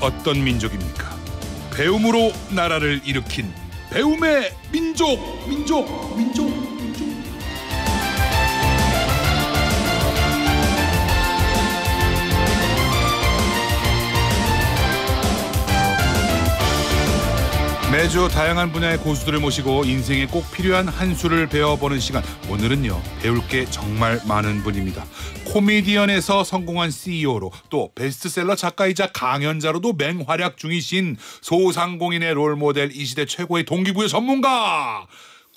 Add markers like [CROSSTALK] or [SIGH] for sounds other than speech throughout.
어떤 민족입니까? 배움으로 나라를 일으킨 배움의 민족, 민족, 민족, 민족. 매주 다양한 분야의 고수들을 모시고 인생에 꼭 필요한 한 수를 배워보는 시간. 오늘은요, 배울 게 정말 많은 분입니다. 코미디언에서 성공한 CEO로 또 베스트셀러 작가이자 강연자로도 맹활약 중이신 소상공인의 롤모델 이 시대 최고의 동기부여 전문가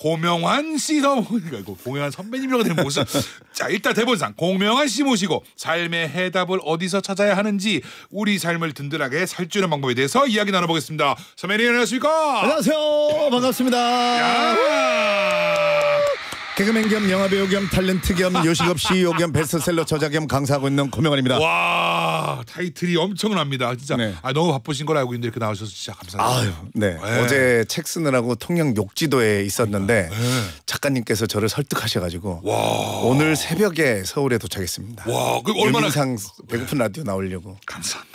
고명환 씨도배 어, 이거 고명환 선배님이라고 되는 모습. [LAUGHS] 자, 일단 대본상 고명환 씨 모시고 삶의 해답을 어디서 찾아야 하는지 우리 삶을 든든하게 살찌는 방법에 대해서 이야기 나눠보겠습니다. 선배님 안녕하십니까? 안녕하세요. 반갑습니다. 야! 개그맨 겸 영화배우 겸 탤런트 겸 요식업 CEO 겸 베스트셀러 저자 겸 강사하고 있는 고명환입니다. 와 타이틀이 엄청납니다. 진짜 네. 아, 너무 바쁘신 걸 알고 있는데 이렇게 나오셔서 진짜 감사합니다. 네. 네. 어제 책 쓰느라고 통영 욕지도에 있었는데 네. 작가님께서 저를 설득하셔가지고 와. 오늘 새벽에 서울에 도착했습니다. 와, 그 얼마나 유상 배고픈 라디오 나오려고. 감사합니다.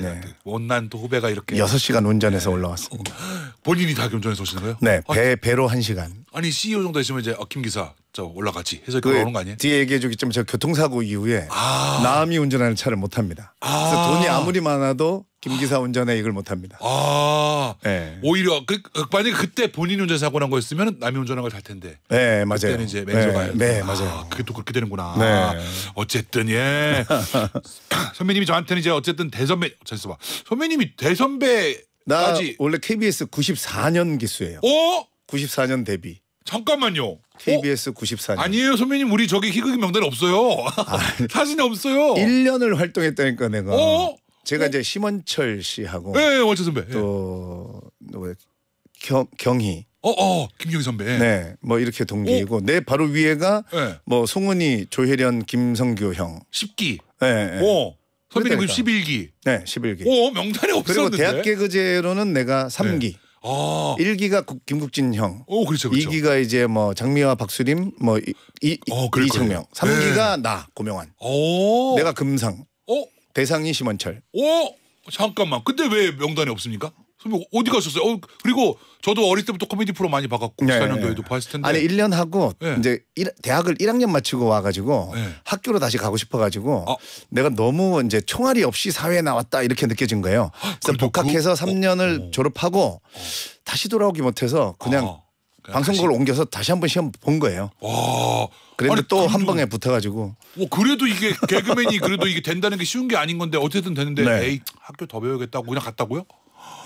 네. 네. 원난도 후배가 이렇게 6시간 운전해서 네. 올라왔습니다. 어. 본인이 다 운전해서 오시는 거예요? 네, 아, 배, 배로 1시간. 아니 CEO 정도 되시면 이제 어, 김 기사 저올라가지 해서 그나오거 아니에요? 뒤에 얘기해 주기 때문에 제가 교통사고 이후에 아. 남이 운전하는 차를 못 합니다. 아. 그래서 돈이 아무리 많아도 김 기사 운전에 이걸 못 합니다. 아, 네. 오히려 그, 그, 만약에 그때 본인 운전 사고 난 거였으면 남이 운전한 걸탈 텐데. 네, 맞아요. 그때는 이제 매니저가. 네, 네 아, 맞아요. 그게 또 그렇게 되는구나. 네. 어쨌든 예. [LAUGHS] 선배님이 저한테는 이제 어쨌든 대선배, 잠시만. 선배님이 대선배까지. 나 원래 KBS 94년 기수예요. 오? 어? 94년 데뷔. 잠깐만요. KBS 94년. 어? 아니에요, 선배님. 우리 저기 희극 명단 없어요. 아, [LAUGHS] 사진이 없어요. 1년을 활동했다니까 내가. 어? 제가 어? 이제 심원철 씨하고 네, 원철 선배. 또 누구야? 뭐, 경, 경희. 어, 어, 김경희 선배. 네, 뭐 이렇게 동기이고 오. 어? 내 바로 위에가 네. 뭐 송은이, 조혜련, 김성규 형. 10기. 네. 네. 오. 어, 선배님 그 그러니까 11기. 네, 11기. 오, 명단에 없었는데. 그리고 대학 개그제로는 내가 3기. 네. 아. 1기가 김국진 형. 오, 그렇죠, 그렇죠. 2기가 이제 뭐 장미화 박수림 뭐 이, 이, 어, 이창명. 3기가 네. 나 고명환. 오. 내가 금상. 오. 대상이 심원철. 오. 잠깐만. 근데 왜 명단에 없습니까? 선배 어디 가셨어요? 어, 그리고 저도 어릴 때부터 코미디 프로 많이 봐갖고 4년도에도 봤을 텐데. 아니 1년 하고 네. 이제 일, 대학을 1학년 마치고 와가지고 네. 학교로 다시 가고 싶어가지고 아. 내가 너무 이제 총알이 없이 사회에 나왔다 이렇게 느껴진 거예요. 아, 그래서 복학해서 그, 3년을 어, 어. 졸업하고 어. 다시 돌아오기 못해서 그냥 아. 방송국을 다시. 옮겨서 다시 한번 시험 본 거예요. 와. 그런데 또한 방에 붙어가지고. 뭐 그래도 이게 개그맨이 그래도 이게 된다는 게 쉬운 게 아닌 건데 어쨌든 되는데 네. 에이 학교 더배우겠다고 그냥 갔다고요?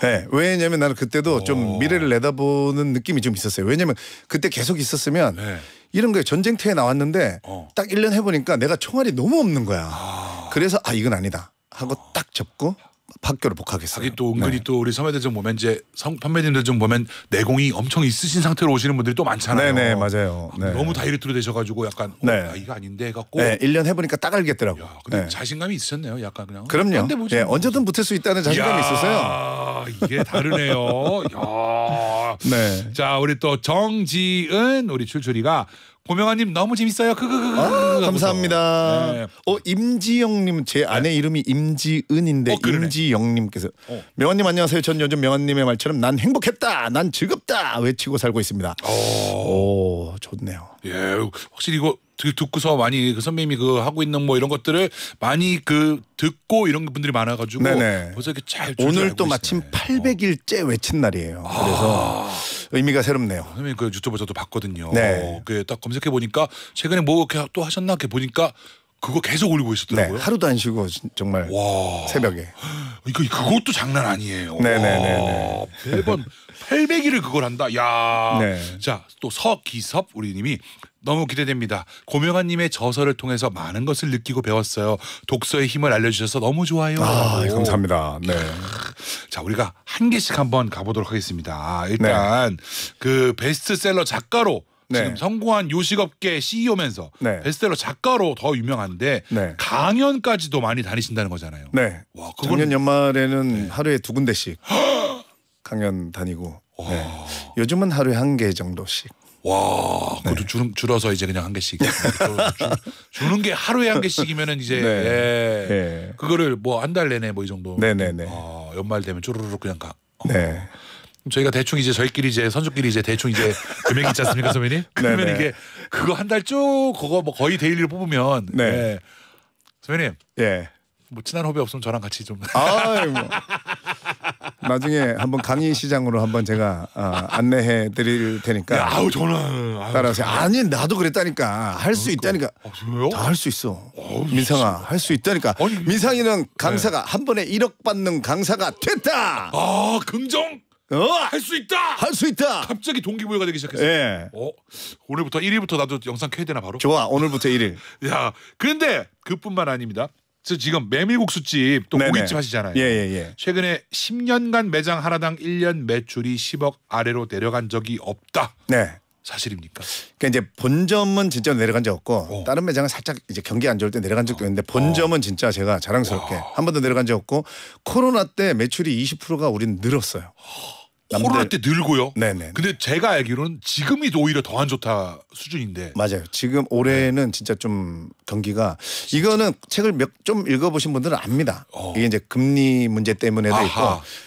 네, 왜냐면 나는 그때도 오. 좀 어. 미래를 내다보는 느낌이 좀 있었어요. 왜냐면 그때 계속 있었으면 네. 이런 거에 전쟁터에 나왔는데 어. 딱 1년 해보니까 내가 총알이 너무 없는 거야. 아. 그래서 아, 이건 아니다. 하고 딱 접고 학교를 복학했어요. 하긴 또 은근히 네. 또 우리 선배들 보면 이제 성, 선배님들 좀 보면 내공이 엄청 있으신 상태로 오시는 분들이 또 많잖아요. 네네 네, 맞아요. 네. 너무 다이렉트로 되셔가지고 약간 어, 네. 이거 아닌데 해갖고 네, 1년 해보니까 딱 알겠더라고. 요 근데 네. 자신감이 있으셨네요. 약간 그냥. 그럼요. 뭐 네, 뭐지. 언제든 뭐 붙을 수 있다는 자신감이 있었어요. 이게 다르네요. [LAUGHS] 야. 네. 자 우리 또 정지은 우리 출출이가 고명아님 너무 재밌어요. 크크크 그, 아, 그, 그, 감사합니다. 네. 어 임지영님 제 아내 네. 이름이 임지은인데 어, 임지영님께서 어. 명아님 안녕하세요. 전 요즘 명아님의 말처럼 난 행복했다, 난 즐겁다 외치고 살고 있습니다. 오, 어. 오 좋네요. 예, 확실히 이거 듣고서 많이 그 선배님이 그 하고 있는 뭐 이런 것들을 많이 그 듣고 이런 분들이 많아가지고 네네. 벌써 이렇게 잘 오늘 또 마침 800일째 어. 외친 날이에요. 아. 그래서 의미가 새롭네요. 아, 선배님 그 유튜브 저도 봤거든요. 네. 어, 그딱 검색해 보니까 최근에 뭐 이렇게 또 하셨나 이렇게 보니까 그거 계속 올리고 있었더라고요. 네, 하루도 안 쉬고 정말 와. 새벽에. 이거 [GASPS] 그러니까 그것도 장난 아니에요. 네네네. 매번 800일을 그걸 한다. 야. 네. 자또 서기섭 우리님이 너무 기대됩니다. 고명환님의 저서를 통해서 많은 것을 느끼고 배웠어요. 독서의 힘을 알려주셔서 너무 좋아요. 아, 네, 감사합니다. 네. 자, 우리가 한 개씩 한번 가보도록 하겠습니다. 아, 일단 네. 그 베스트셀러 작가로 네. 지금 성공한 요식업계 CEO면서 네. 베스트셀러 작가로 더 유명한데 네. 강연까지도 많이 다니신다는 거잖아요. 네. 와, 그건... 작년 연말에는 네. 하루에 두 군데씩 강연 다니고 네. 요즘은 하루에 한 개 정도씩. 와, 네. 그것도 네. 줄, 줄어서 이제 그냥 한 개씩 주, 는게 하루에 한 개씩이면은 이제 네. 예. 네. 그거를 뭐 한 달 내내 뭐 이 정도. 네네네. 어, 아, 연말 되면 쪼르륵 그냥 가. 어. 네. 저희가 대충 이제 저희끼리 이제 선수끼리 이제 대충 이제 [LAUGHS] 금액이 있지 않습니까 선배님? 그러면 네네. 이게 그거 한 달 쭉 그거 뭐 거의 데일리로 뽑으면 네. 예. 선배님. 예. 뭐 친한 후배 없으면 저랑 같이 좀. 아, 예, 뭐. 나중에 한번 강의 시장으로 한번 제가 어, 안내해 드릴 테니까. 야, 아우 저는 따라하세요 아니 나도 그랬다니까 할수 그러니까. 있다니까. 아, 다할 수 있어. 민상아 할 수 있다니까. 아니, 민상이는 강사가 네. 한 번에 1억 받는 강사가 됐다. 아 긍정. 어? 할 수 있다. 할 수 있다. 갑자기 동기부여가 되기 시작했어. 예. 어, 오늘부터 1일부터 나도 영상 켜야 되나 바로? 좋아. 오늘부터 1일. [LAUGHS] 야, 근데 그뿐만 아닙니다. 그 지금 메밀국수집 또 네네. 고깃집 하시잖아요. 예예예. 예, 예. 최근에 10년간 매장 하나당 1년 매출이 10억 아래로 내려간 적이 없다. 네. 사실입니까? 그러니까 이제 본점은 진짜 내려간 적 없고 오. 어. 다른 매장은 살짝 이제 경기 안 좋을 때 내려간 적도 어. 있는데 본점은 어. 진짜 제가 자랑스럽게 한 번도 내려간 적 없고 코로나 때 매출이 20%가 우린 늘었어요. 남들. 코로나 때 늘고요. 네네. 근데 제가 알기로는 지금이 오히려 더 안 좋다 수준인데. 맞아요. 지금 올해는 진짜 좀 경기가 이거는 책을 몇 좀 읽어보신 분들은 압니다. 어. 이게 이제 금리 문제 때문에도 아하.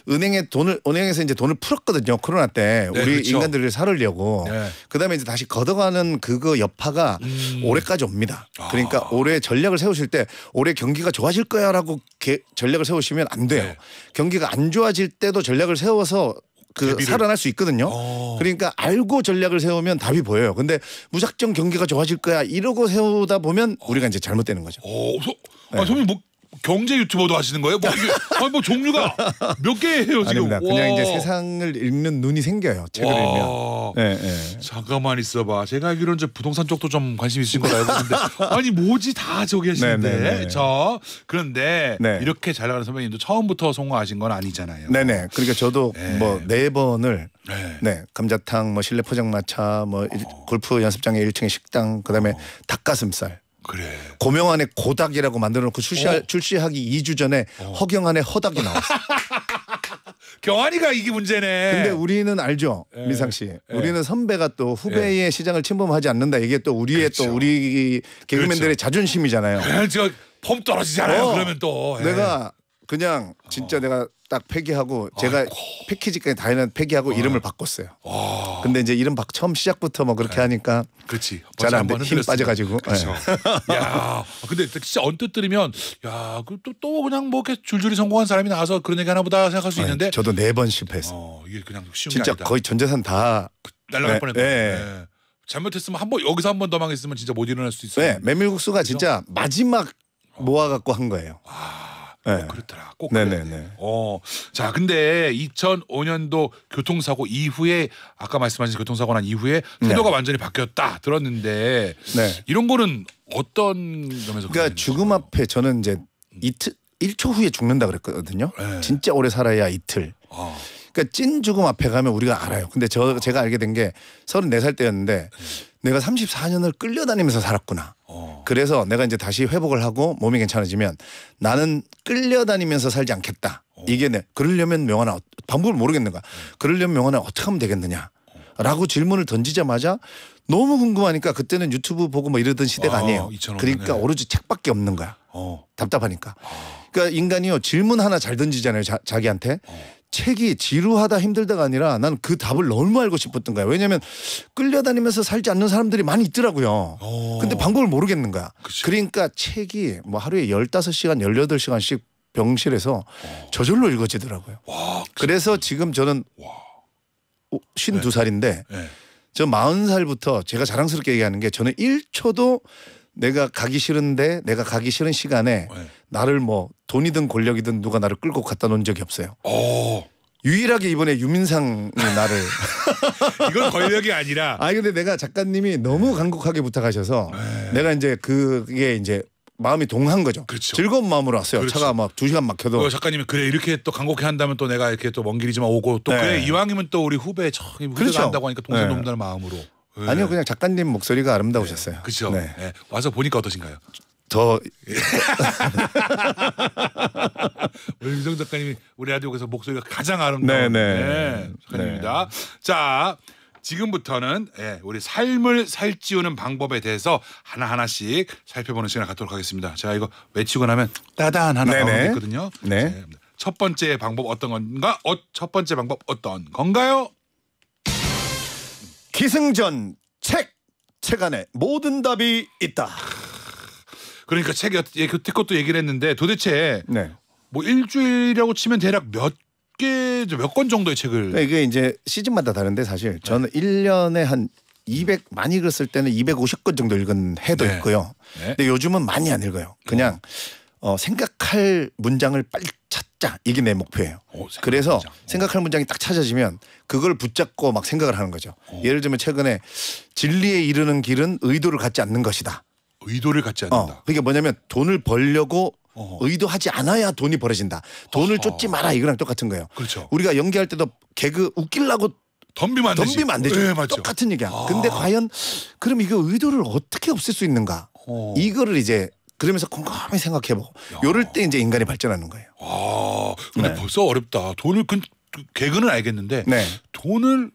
있고 은행에 돈을 은행에서 이제 돈을 풀었거든요. 코로나 때 네, 우리 그렇죠. 인간들을 살으려고. 네. 그다음에 이제 다시 걷어가는 그거 여파가 음. 올해까지 옵니다. 아. 그러니까 올해 전략을 세우실 때 올해 경기가 좋아질 거야라고 개, 전략을 세우시면 안 돼요. 네. 경기가 안 좋아질 때도 전략을 세워서 그 대비를. 살아날 수 있거든요. 오. 어. 그러니까 알고 전략을 세우면 답이 보여요. 근데 무작정 경기가 좋아질 거야 이러고 세우다 보면 우리가 이제 잘못되는 거죠. 오, 어, 소, 아, 네. 아, 선생님 뭐 경제 유튜버도 하시는 거예요? 뭐, 이게, [LAUGHS] 아니 뭐 종류가 몇 개예요 지금? 아닙니다. 그냥 이제 세상을 읽는 눈이 생겨요. 책을 읽면. 네, 네. 잠깐만 있어봐. 제가 알기로는 이제 부동산 쪽도 좀 관심 있으신 걸 알고 있는데 [LAUGHS] 아니 뭐지 다 저기 하시는데 네, 네, 네. 저 그런데 네. 이렇게 잘 나가는 선배님도 처음부터 성공하신 건 아니잖아요. 네네. 그러니까 저도 뭐네 뭐 번을 네. 감자탕, 뭐 실내 포장마차, 뭐 어. 골프 연습장의 1층의 식당, 그다음에 어. 닭가슴살. 그래. 고명환의 고닥이라고 만들어놓고 출시할, 어? 출시하기 2주 전에 어. 허경환의 허닥이 나왔어. [LAUGHS] 경환이가 이게 문제네. 근데 우리는 알죠, 예. 미상 씨. 예. 우리는 선배가 또 후배의 예. 시장을 침범하지 않는다. 이게 또 우리의 그렇죠. 또 우리 개그맨들의 그렇죠. 자존심이잖아요. 그렇죠. 폼 떨어지잖아요. 어, 그러면 또에 내가 예. 그냥 진짜 어. 내가 딱 폐기하고 제가 아이고. 패키지까지 다 해는 폐기하고 어. 이름을 바꿨어요. 어. 근데 이제 이름 막 처음 시작부터 뭐 그렇게 네. 하니까 그렇지 잘안돼힘 빠져가지고. 그렇죠. 네. 야, 아, 근데 진짜 언뜻 들으면 야또또 그 또 그냥 뭐 이렇게 줄줄이 성공한 사람이 나와서 그런 얘기 하나보다 생각할 수 있는데. 저도 네 번 실패했어. 어, 이게 그냥 쉬운 진짜 거의 전재산 다 그, 날라갈 네, 뻔했네. 네. 네. 잘못했으면 한 번 여기서 한 번 더 망했으면 진짜 못 일어날 수 있어요. 네, 메밀국수가 그렇죠? 진짜 마지막 어. 모아갖고 한 거예요. 와. 아. 네. 꼭 어, 그렇더라. 꼭 네네네. 네, 네. 어, 자 근데 2005년도 교통사고 이후에 아까 말씀하신 교통사고 난 이후에 네. 태도가 네. 완전히 바뀌었다 들었는데 네. 이런 거는 어떤 점에서 그러니까 죽음 앞에 저는 이제 음. 이틀 1초 후에 죽는다 그랬거든요. 진짜 오래 살아야 이틀. 어. 그러니까 찐 죽음 앞에 가면 우리가 알아요. 근데 저 제가 알게 된 게 34살 때였는데 내가 34년을 끌려다니면서 살았구나. 어. 그래서 내가 이제 다시 회복을 하고 몸이 괜찮아지면 나는 끌려다니면서 살지 않겠다. 이게 내 그러려면 명언아 방법을 모르겠는 가 그러려면 명언아 어떻게 하면 되겠느냐? 라고 질문을 던지자마자 너무 궁금하니까 그때는 유튜브 보고 뭐 이러던 시대가 아, 아니에요. 그러니까 오로지 책밖에 없는 거야. 어. 답답하니까. 어. 그러니까 인간이요 질문 하나 잘 던지잖아요 자, 기한테 어. 책이 지루하다 힘들다가 아니라 나는 그 답을 너무 알고 싶었던 거야. 왜냐면 끌려다니면서 살지 않는 사람들이 많이 있더라고요. 오. 어. 근데 방법을 모르겠는 거야. 그치. 그러니까 책이 뭐 하루에 열다섯 시간 열여덟 시간씩 병실에서 오. 어. 저절로 읽어지더라고요. 와, 그래서 지금 저는 5 2살인데저4 0 살부터 제가 자랑스럽게 얘기하는 게 저는 1초도 내가 가기 싫은데 내가 가기 싫은 시간에 네. 나를 뭐 돈이든 권력이든 누가 나를 끌고 갖다 놓은 적이 없어요. 오. 어. 유일하게 이번에 유민상이 나를 [LAUGHS] 이건 권력이 아니라 아 근데 내가 작가님이 너무 간곡하게 부탁하셔서 네. 내가 이제 그게 이제 마음이 동한 거죠. 그렇죠. 즐거운 마음으로 왔어요. 그렇죠. 차가 막 두 시간 막혀도. 어, 작가님이 그래 이렇게 또 간곡히 한다면 또 내가 이렇게 또 먼 길이지만 오고 또 네. 그래 이왕이면 또 우리 후배 저기 후배가 그렇죠. 한다고 하니까 동생 네. 놈들 네. 마음으로. 네. 아니요 그냥 작가님 목소리가 아름다우셨어요. 네. 그렇죠. 네. 네. 와서 보니까 어떠신가요? 더 우리 [LAUGHS] 작가님이 우리 라디오에서 목소리가 가장 아름다운 네, 네. 네 작가님입니다. 네. 자 지금부터는 예, 우리 삶을 살찌우는 방법에 대해서 하나 하나씩 살펴보는 시간을 갖도록 하겠습니다. 제가 이거 외치고 나면 따단 하나 나오거든요. 네. 첫 번째 방법 어떤 건가? 어, 첫 번째 방법 어떤 건가요? 기승전 책! 책 안에 모든 답이 있다. 그러니까 책 예, 그때 것도 얘기를 했는데 도대체 네. 뭐 일주일이라고 치면 대략 몇 개, 몇 권 정도의 책을 네, 이게 이제 시즌마다 다른데 사실 저는 네. 1년에 한 200 많이 읽었을 때는 250권 정도 읽은 해도 네. 있고요. 네. 근데 요즘은 많이 안 읽어요. 그냥 음. 어, 생각할 문장을 빨리 자 이게 내 목표예요. 오, 그래서 문장. 어. 생각할 문장이 딱 찾아지면 그걸 붙잡고 막 생각을 하는 거죠. 오. 어. 예를 들면 최근에 진리에 이르는 길은 의도를 갖지 않는 것이다. 의도를 갖지 않는다. 어, 그게 뭐냐면 돈을 벌려고 어허. 의도하지 않아야 돈이 벌어진다. 돈을 어허. 아. 쫓지 마라 이거랑 똑같은 거예요. 그렇죠. 우리가 연기할 때도 개그 웃길라고 덤비면 안, 덤비면 안 되죠. 예, 똑같은 얘기야. 아. 근데 과연 그럼 이거 의도를 어떻게 없앨 수 있는가? 어. 이거를 이제 그러면서 꼼꼼히 생각해보고 요럴 때 이제 인간이 발전하는 거예요. 아 근데 네. 벌써 어렵다. 돈을 근 그 개그는 알겠는데 네. 돈을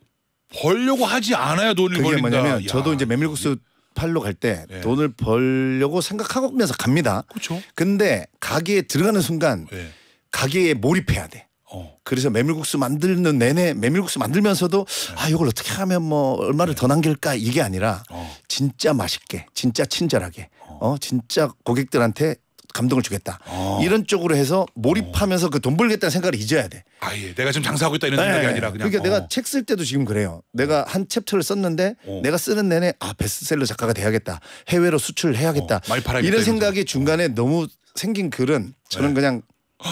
벌려고 하지 않아야 돈을 벌린다. 뭐냐면 야. 저도 이제 메밀국수 예. 팔로 갈때 네. 예. 돈을 벌려고 생각하면서 갑니다. 그렇죠. 근데 가게에 들어가는 순간 예. 가게에 몰입해야 돼. 어. 그래서 메밀국수 만드는 내내 메밀국수 만들면서도 네. 아 이걸 어떻게 하면 뭐 얼마를 네. 더 남길까 이게 아니라 어. 진짜 맛있게 진짜 친절하게 어. 어. 진짜 고객들한테 감동을 주겠다 어. 이런 쪽으로 해서 몰입하면서 어. 그돈 벌겠다는 생각을 잊어야 돼. 아예 내가 지금 장사하고 있다 이런 네. 생각이 아니라 그냥. 그러니까 내가 어. 책쓸 때도 지금 그래요. 내가 한 챕터를 썼는데 내가 쓰는 내내 아 베스트셀러 작가가 돼야겠다 해외로 수출해야겠다 을 이런 생각이 중간에 너무 생긴 글은 저는 네. 그냥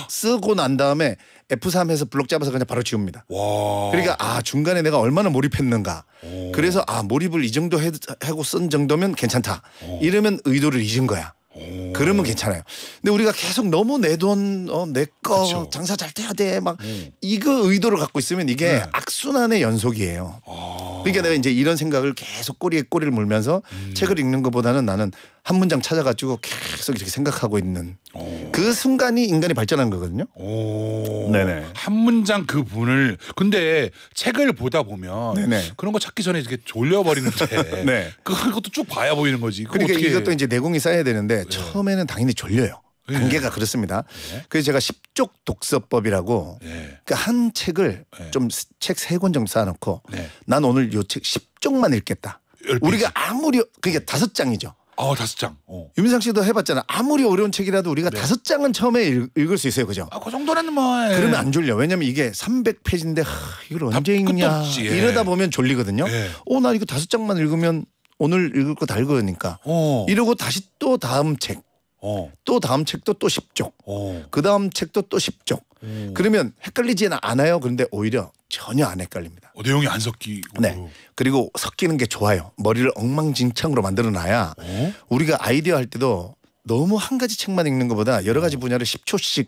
쓰고 난 다음에 F3에서 블록 잡아서 그냥 바로 지웁니다. 와. 그러니까 아 중간에 내가 얼마나 몰입했는가. 오. 그래서 아 몰입을 이 정도 해, 하고 쓴 정도면 괜찮다. 오. 이러면 의도를 잊은 거야. 오. 그러면 괜찮아요. 근데 우리가 계속 너무 어, 내 돈, 어, 내 거 장사 잘 돼야 돼. 막 음. 이거 의도를 갖고 있으면 이게 네. 악순환의 연속이에요. 아. 그러니까 내가 이제 이런 생각을 계속 꼬리에 꼬리를 물면서 음. 책을 읽는 것보다는 나는 한 문장 찾아가지고 계속 이렇게 생각하고 있는. 오. 어. 그 순간이 인간이 발전한 거거든요. 오. 네네. 한 문장 그 분을 근데 책을 보다 보면 네네. 그런 거 찾기 전에 이렇게 졸려버리는데 [LAUGHS] 네. 그것도 쭉 봐야 보이는 거지. 그러니까 어떻게... 이것도 이제 내공이 쌓여야 되는데 네. 처음에는 당연히 졸려요. 예. 단계가 그렇습니다. 예. 그래서 제가 십쪽 독서법이라고 예. 그러니까 한 책을 좀 책 세 권 정도 쌓아놓고 네. 난 오늘 요책십쪽만 읽겠다. 10페이지. 우리가 아무리 그게 다섯 장이죠. 어, 다섯 장. 어. 유민상 씨도 해봤잖아. 아무리 어려운 책이라도 우리가 네. 다섯 장은 처음에 읽, 을수 있어요, 그죠? 아, 그 정도는 뭐. 그러면 안 졸려. 왜냐면 이게 300페이지인데 이걸 언제 읽냐. 예. 이러다 보면 졸리거든요. 예. 어, 나 이거 다섯 장만 읽으면 오늘 읽을 거 다 읽으니까. 어. 이러고 다시 또 다음 책. 어. 또 다음 책도 또 10쪽. 어. 그 다음 책도 또 10쪽. 음. 그러면 헷갈리지는 않아요. 그런데 오히려 전혀 안 헷갈립니다. 어, 내용이 안 섞이고. 네. 그리고 섞이는 게 좋아요. 머리를 엉망진창으로 만들어 놔야 어? 우리가 아이디어 할 때도 너무 한 가지 책만 읽는 것보다 여러 가지 어. 분야를 10초씩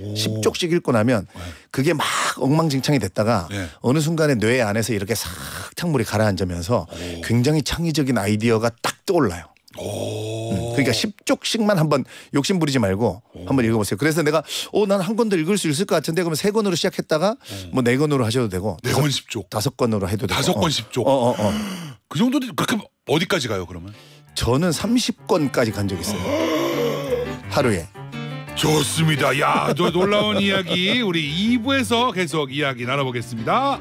오. 10쪽씩 읽고 나면 네. 그게 막 엉망진창이 됐다가 네. 어느 순간에 뇌 안에서 이렇게 싹 창물이 가라앉으면서 오. 굉장히 창의적인 아이디어가 딱 떠올라요. 오. 그러니까 10쪽씩만 한번 욕심 부리지 말고 한번 읽어보세요. 그래서 내가 어난한 권 더 읽을 수 있을 것 같은데 그럼면세 권으로 시작했다가 음. 뭐네 권으로 하셔도 되고 네권 10쪽 다섯 권으로 해도 되고 다섯 권 10쪽 어, 어, 어. 그 정도 그렇게 어디까지 가요 그러면? 저는 30권까지 간 적 있어요. [GASPS] 하루에. 좋습니다. 야, 저 놀라운 이야기 우리 2부에서 계속 이야기 나눠보겠습니다.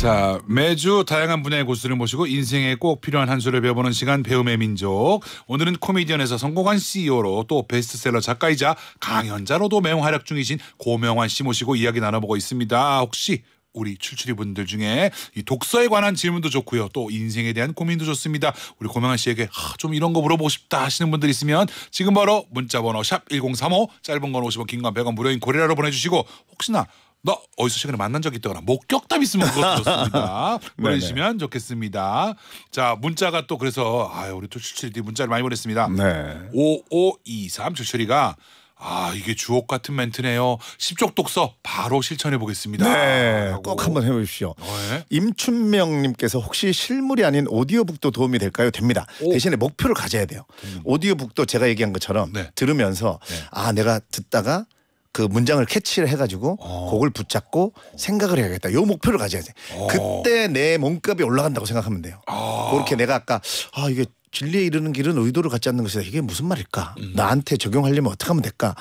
자 매주 다양한 분야의 고수를 모시고 인생에 꼭 필요한 한 수를 배워보는 시간 배움의 민족 오늘은 코미디언에서 성공한 CEO로 또 베스트셀러 작가이자 강연자로도 매우 활약 중이신 고명환 씨 모시고 이야기 나눠보고 있습니다 혹시 우리 출출이 분들 중에 이 독서에 관한 질문도 좋고요. 또 인생에 대한 고민도 좋습니다. 우리 고명환 씨에게 아, 좀 이런 거 물어보고 싶다 하시는 분들 있으면 지금 바로 문자 번호 샵 1035 짧은 건 50원 긴 건 100원 무료인 고리라로 보내주시고 혹시나 나 어디서 최근에 만난 적 있다거나 목격담 있으면 그것도 [LAUGHS] 좋습니다 보내주시면 좋겠습니다. 자 문자가 또 그래서 아유 우리 또 출출이 네 문자를 많이 보냈습니다. 네. 5523 출출이가 아 이게 주옥 같은 멘트네요. 10쪽 독서 바로 실천해 보겠습니다. 네, 꼭 한번 해보십시오. 네. 임춘명님께서 혹시 실물이 아닌 오디오북도 도움이 될까요? 됩니다. 오. 대신에 목표를 가져야 돼요. 음. 오디오북도 제가 얘기한 것처럼 네. 들으면서 네. 아 내가 듣다가 그 문장을 캐치를 해가지고 어. 그걸 붙잡고 생각을 해야겠다. 요 목표를 가져야 돼. 어. 그때 내 몸값이 올라간다고 생각하면 돼요. 어. 그렇게 내가 아까 아 이게 진리에 이르는 길은 의도를 갖지 않는 것이다. 이게 무슨 말일까? 음. 나한테 적용하려면 어떻게 하면 될까?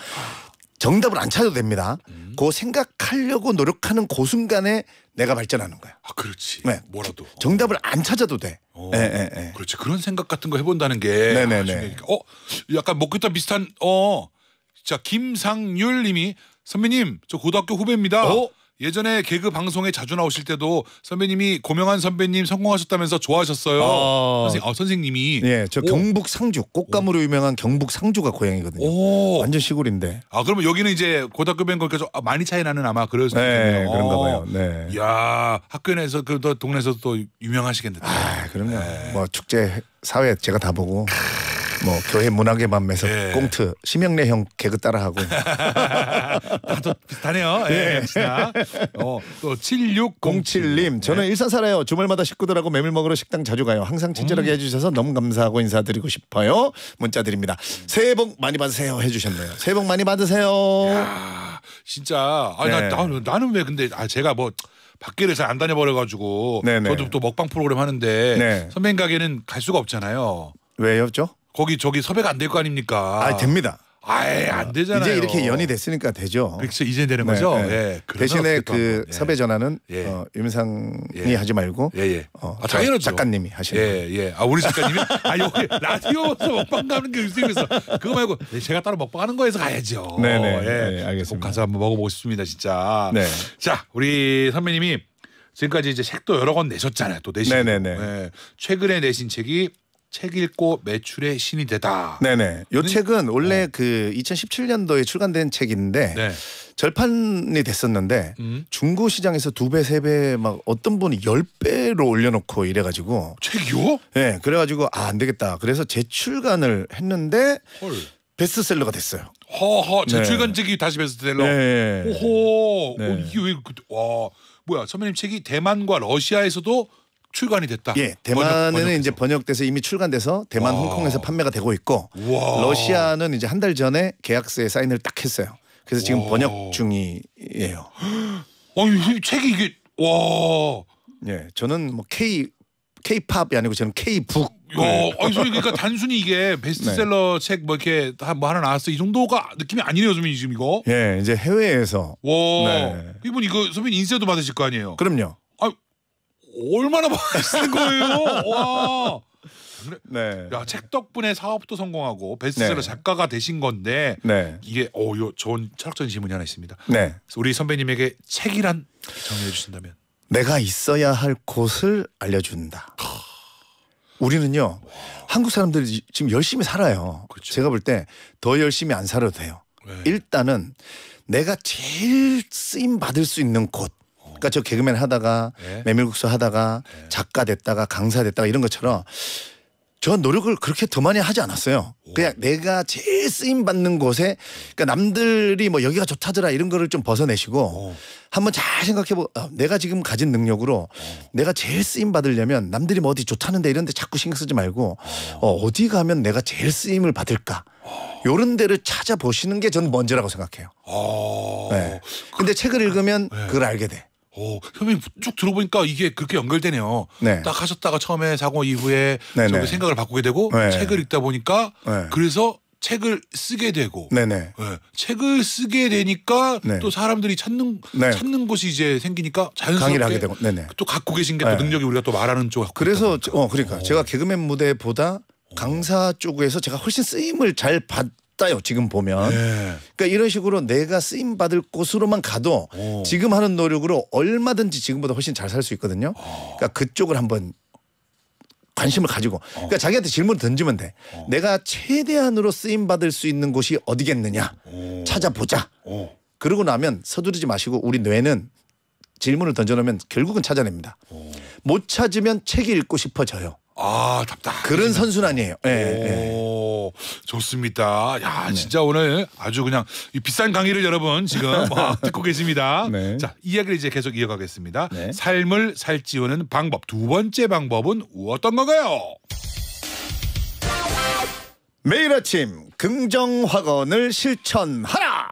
정답을 안 찾아도 됩니다. 음. 그 생각하려고 노력하는 그 순간에 내가 발전하는 거야. 아, 그렇지. 네. 뭐라도. 정답을 안 찾아도 돼. 어, 네, 네, 네. 그렇지. 그런 생각 같은 거 해본다는 게. 네네네. 아, 네, 네. 어, 약간 먹겠다 비슷한, 어, 자 김상률 님이 선배님 저 고등학교 후배입니다. 어? 예전에 개그 방송에 자주 나오실 때도 선배님이 고명한 선배님 성공하셨다면서 좋아하셨어요. 아. 선생님, 아, 선생님이 예, 저 오. 경북 상주 꽃감으로 유명한 경북 상주가 고향이거든요. 오. 완전 시골인데. 아 그러면 여기는 이제 고등학교 밴 거니까 좀 많이 차이 나는 아마 그럴 수있네요 네, 그런가 봐요. 어. 네. 야 학교 내에서 그 동네에서 또 유명하시겠는데. 아 그럼요. 네. 뭐 축제 사회 제가 다 보고. 뭐 교회 문화계 밤에서 예. 꽁트 심형래 형 개그 따라하고 [LAUGHS] 다도 비슷하네요. 예. 예. 어, 또 7607님 저는 예. 일산 살아요. 주말마다 식구들하고 메밀 먹으러 식당 자주 가요. 항상 친절하게 음. 해주셔서 너무 감사하고 인사드리고 싶어요. 문자 드립니다. 새해 복 많이 받으세요 해주셨네요. 새해 복 많이 받으세요. 야, 진짜 아, 네. 나, 나, 나는 왜 근데 아, 제가 뭐 밖에를 잘 안 다녀버려가지고 네네. 네. 저도 또 먹방 프로그램 하는데 네. 선배님 가게는 갈 수가 없잖아요. 왜였죠? 거기 저기 섭외가 안 될 거 아닙니까? 아 됩니다. 아예 안 아, 되잖아요. 이제 이렇게 연이 됐으니까 되죠. 그렇죠. 이제 되는 네, 거죠. 네. 예. 대신에 그 예. 섭외 전화는 예. 어, 유민상이 예. 하지 말고 예, 예. 어, 아, 당연하 작가님이 하시는 예, 예. 아 우리 작가님이 아 여기 라디오에서 먹방 가는 게 있으면서 그거 말고 네, 제가 따로 먹방 하는 거에서 가야죠. 네네. 네. 네, 알겠습니다. 가서 한번 먹어보고 싶습니다, 진짜. 네. 자, 우리 선배님이 지금까지 이제 책도 여러 권 내셨잖아요. 또 내신. 네네네. 네, 최근에 내신 책이 책 읽고 매출의 신이 되다. 네네. 요 네. 책은 원래 네. 그 2017년도에 출간된 책인데 네. 절판이 됐었는데 음. 중고 시장에서 두 배, 세배막 어떤 분이 열 배로 올려놓고 이래가지고 책이요? 네. 그래가지고 아안 되겠다. 그래서 재출간을 했는데 헐. 베스트셀러가 됐어요. 허허 네. 재출간책이 다시 베스트셀러. 네. 예, 예. 오호. 어, 네. 오, 이게 왜 와. 뭐야 선배님 책이 대만과 러시아에서도 출간이 됐다. 예, 대만에는 번역, 이제 번역돼서 이미 출간돼서 대만 와. 홍콩에서 판매가 되고 있고 와. 러시아는 이제 한 달 전에 계약서에 사인을 딱 했어요. 그래서 지금 와. 번역 중이에요. 아니 어, 책이 이게 와. 예, 저는 뭐 K K-팝이 아니고 저는 K-북. 어, 네. 아니 소리 그러니까 단순히 이게 베스트셀러 네. 책뭐 이렇게 다 뭐 하나 나왔어 이 정도가 느낌이 아니네요, 선배님 지금 이거. 예, 이제 해외에서. 와, 네. 이분 이거 선배님 인쇄도 받으실 거 아니에요. 그럼요. 얼마나 많이 쓴 거예요. [LAUGHS] 와. 네. 네. 야, 책 덕분에 사업도 성공하고 베스트셀러 네. 작가가 되신 건데 네. 이게 어요 좋은 철학적인 질문이 하나 있습니다. 네. 우리 선배님에게 책이란 정의해 주신다면 내가 있어야 할 곳을 알려준다. 우리는요 한국 사람들이 지금 열심히 살아요. 그렇죠. 제가 볼 때 더 열심히 안 살아도 돼요. 네. 일단은 내가 제일 쓰임 받을 수 있는 곳 그러니까 저 개그맨 하다가 네. 메밀국수 하다가 네. 작가 됐다가 강사 됐다가 이런 것처럼 저 노력을 그렇게 더 많이 하지 않았어요. 오. 그냥 내가 제일 쓰임 받는 곳에 그러니까 남들이 뭐 여기가 좋다더라 이런 거를 좀 벗어내시고 오. 한번 잘 생각해보. 어, 내가 지금 가진 능력으로 오. 내가 제일 쓰임 받으려면 남들이 뭐 어디 좋다는데 이런데 자꾸 신경 쓰지 말고 어, 어디 가면 내가 제일 쓰임을 받을까. 요런 데를 찾아보시는 게 저는 먼저라고 생각해요. 네. 근데 그 책을 읽으면 네. 그걸 알게 돼. 오, 선배님 쭉 들어보니까 이게 그렇게 연결되네요. 네. 딱 하셨다가 처음에 사고 이후에 저기 생각을 바꾸게 되고 네. 책을 읽다 보니까 네. 그래서 책을 쓰게 되고 네네. 네. 책을 쓰게 되니까 네. 또 사람들이 찾는 네. 찾는 곳이 이제 생기니까 자연스럽게 되고. 네또 갖고 계신 게또 능력이 우리가 또 말하는 쪽 그래서 어 그러니까 오. 제가 개그맨 무대보다 강사 쪽에서 제가 훨씬 쓰임을 잘 받, 없다요. 지금 보면. 네. 그러니까 이런 식으로 내가 쓰임 받을 곳으로만 가도 오. 지금 하는 노력으로 얼마든지 지금보다 훨씬 잘 살 수 있거든요. 오. 아. 그러니까 그쪽을 한번 관심을 가지고 그러니까 어. 그러니까 자기한테 질문을 던지면 돼. 어. 내가 최대한으로 쓰임 받을 수 있는 곳이 어디겠느냐 오. 찾아보자. 오. 그러고 나면 서두르지 마시고 우리 뇌는 질문을 던져놓으면 결국은 찾아냅니다. 오. 못 찾으면 책 읽고 싶어져요. 아 답답. 그런 선수 아니에요. 예, 예. 오, 예. 좋습니다. 야 네. 진짜 오늘 아주 그냥 이 비싼 강의를 여러분 지금 [LAUGHS] 듣고 계십니다. 네. 자 이야기를 이제 계속 이어가겠습니다. 네. 삶을 살찌우는 방법 두 번째 방법은 어떤 건가요? 매일 아침 긍정 확언을 실천하라.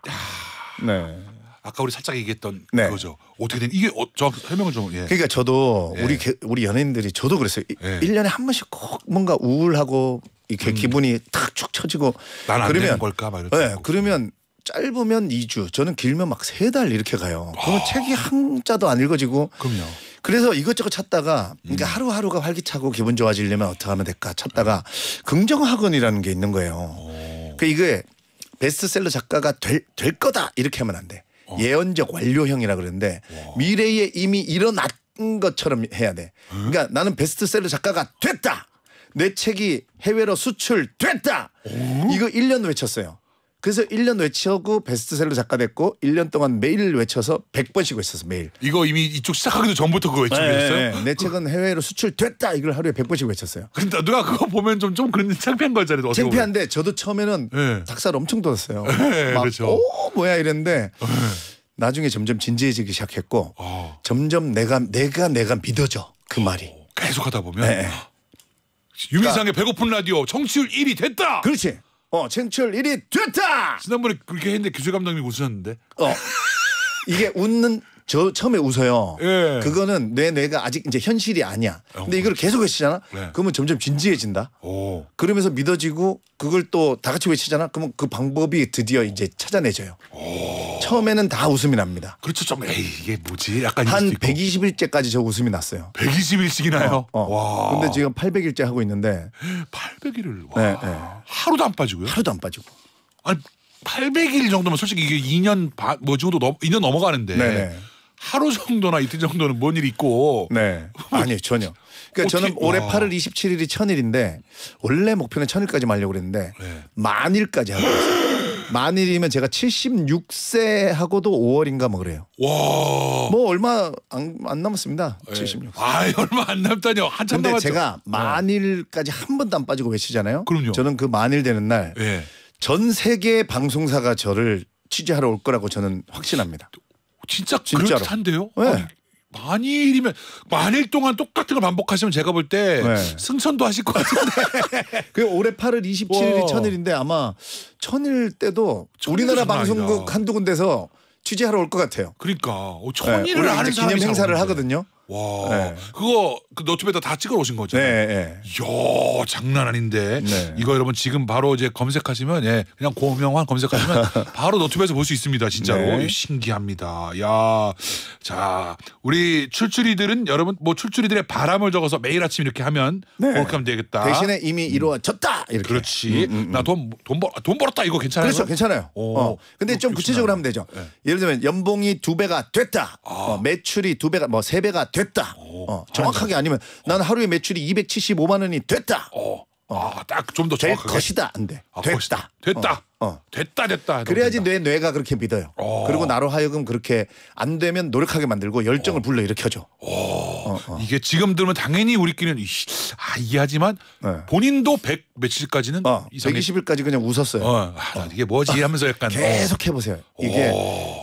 네. 아까 우리 살짝 얘기했던 네. 그거죠. 어떻게 된 이게 어, 정확히 설명을 좀. 예. 그러니까 저도 예. 우리 개, 우리 연예인들이 저도 그랬어요. 예. 1년에 한 번씩 꼭 뭔가 우울하고 이렇게 음. 기분이 탁축 처지고 난안 되는 걸까 막 예, 그러면 짧으면 2주, 저는 길면 막 3달 이렇게 가요. 그러면 아. 책이 한 자도 안 읽어지고. 그럼요. 그래서 이것저것 찾다가 그러니 음. 하루하루가 활기차고 기분 좋아지려면 어떻게 하면 될까 찾다가 긍정학원이라는 게 있는 거예요. 그니까 이게 베스트셀러 작가가 될, 될 거다 이렇게 하면 안 돼. 어. 예언적 완료형이라 그러는데 와. 미래에 이미 일어났 것처럼 해야 돼. 그러니까 나는 베스트셀러 작가가 됐다. 내 책이 해외로 수출됐다. 오? 이거 1년 외쳤어요. 그래서 1년 외치고 베스트셀러 작가 됐고 1년 동안 매일 외쳐서 100번씩 외쳤어 매일. 이거 이미 이쪽 시작하기도 전부터 그거 외치고 네, 네, 계셨어요? 네, 내 책은 해외로 수출됐다 이걸 하루에 100번씩 외쳤어요. 근데 그러니까 누가 그거 보면 좀 좀 그런 창피한 거잖아요. 창피한데 저도 처음에는 네. 닭살 엄청 돋았어요. 네, 막, 어, 그렇죠. 오 뭐야 이랬는데 네. 나중에 점점 진지해지기 시작했고 어. 점점 내가 내가 내가 믿어져 그 말이. 계속하다 보면. 네. 아. 유민상의 그러니까, 배고픈 라디오 청취율 1위 됐다. 그렇지. 어, 쟁출 1위 됐다! 지난번에 그렇게 했는데 규술 감독님 웃으셨는데. 어. 이게 웃는 저 처음에 웃어요. 예. 그거는 내 뇌가 아직 이제 현실이 아니야. 어, 근데 이걸 그렇죠. 계속 외치잖아. 네. 그러면 점점 진지해진다. 오. 그러면서 믿어지고 그걸 또 다 같이 외치잖아. 그러면 그 방법이 드디어 이제 찾아내져요. 오. 처음에는 다 웃음이 납니다. 그렇죠. 좀 에이 이게 뭐지? 약간 한 120일째까지 저 웃음이 났어요. 120일씩이나요? 어, 어. 와. 근데 지금 800일째 하고 있는데 800일을 와. 네, 네. 하루도 안 빠지고요? 하루도 안 빠지고. 아니 800일 정도면 솔직히 이게 2년 반뭐 정도 넘 2년 넘어가는데. 네네. 네. 하루 정도나 이틀 정도는 뭔 일이 있고. 네. 아니요, 전혀. 그러니까 어떻게, 저는 올해 와. 8월 27일이 천일인데 원래 목표는 천일까지 말려고 그랬는데 네. 만일까지 하고 있어요. 만일이면 제가 76세하고도 5월인가 뭐 그래요. 와. 뭐 얼마 안, 안 남았습니다. 네. 76. 아, 얼마 안 남다뇨. 한참 남았죠. 제가 네. 만일까지 한 번도 안 빠지고 외치잖아요. 그럼요. 저는 그 만일 되는 날전 예. 세계 방송사가 저를 취재하러 올 거라고 저는 확신합니다. 진짜 진짜로. 그렇다데요 네. 만일이면 어, 만일 동안 똑같은 걸 반복하시면 제가 볼때 네. 승천도 하실 것 같은데. [LAUGHS] 그 올해 8월 27일이 와. 천일인데 아마 천일 때도 우리나라 방송국 한두 군데서 취재하러 올 것 같아요. 그러니까 어, 네. 천일을 네, 하는 기념 행사를 하거든요. 와, 네. 그거 그 노트북에다 다 찍어 오신 거죠요 네, 네. 예. 야 장난 아닌데. 네. 이거 여러분 지금 바로 이제 검색하시면 예, 그냥 고명환 검색하시면 [LAUGHS] 바로 노트북에서 볼 수 있습니다. 진짜로 네. 신기합니다. 야, 자 우리 출출이들은 여러분 뭐 출출이들의 바람을 적어서 매일 아침 이렇게 하면 네. 올감 되겠다. 대신에 이미 음. 이루어졌다 이렇게. 그렇지. 음, 음, 음. 나돈 돈 벌 돈 벌었다 이거 괜찮아요? 그렇죠, 괜찮아요. 오, 어, 어, 근데 좀 구체적으로 하면 되죠. 네. 예를 들면 연봉이 두 배가 됐다, 아. 어, 매출이 두 배가 뭐 세 배가 됐다. 됐다. 어, 정확하게 아니면 난 하루에 매출이 275만 원이 됐다. 어. 아, 딱 좀더될 정확하게. 것이다. 안 돼. 아, 됐다. 것다 됐다. 어. 어. 됐다 됐다. 그래야지 된다. 내 뇌가 그렇게 믿어요. 어. 그리고 나로 하여금 그렇게 안 되면 노력하게 만들고 열정을 어. 불러 일으켜줘. 어. 어, 어. 이게 지금 들으면 당연히 우리끼리는 아 이해하지만 네. 본인도 100 며칠까지는 어. 이상의... 120일까지 그냥 웃었어요. 어, 아, 이게 뭐지 하면서 약간 계속 해보세요. 이게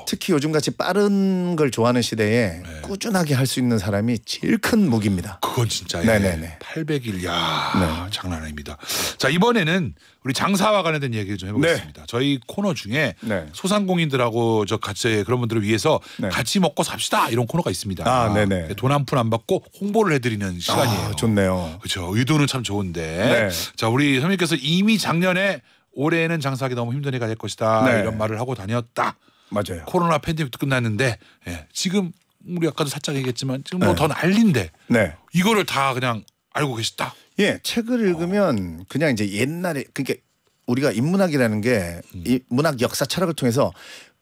특히 요즘같이 빠른 걸 좋아하는 시대에 네. 꾸준하게 할 수 있는 사람이 제일 큰 무기입니다. 그건 진짜 예. 네네네. 800일 야 네. 장난 아닙니다. 자 이번에는 우리 장사와 관련된 얘기 좀 해보겠습니다. 네. 있습니다. 저희 코너 중에 네. 소상공인들하고 저 같이 그런 분들을 위해서 네. 같이 먹고 삽시다 이런 코너가 있습니다. 아, 네돈한 푼안 아, 받고 홍보를 해드리는 아, 시간이에요. 아, 좋네요. 그렇죠. 의도는 참 좋은데. 네. 자 우리 선생님께서 이미 작년에 올해에는 장사하기 너무 힘든 해가 될 것이다 네. 이런 말을 하고 다녔다. 맞아요. 코로나 팬데믹도 끝났는데 예, 지금 우리 아까도 살짝 얘기했지만 지금 뭐더난리인데 네. 네. 이거를 다 그냥 알고 계시다. 예, 책을 읽으면 어. 그냥 이제 옛날에 그러니까 우리가 인문학이라는 게 이 문학 역사 철학을 통해서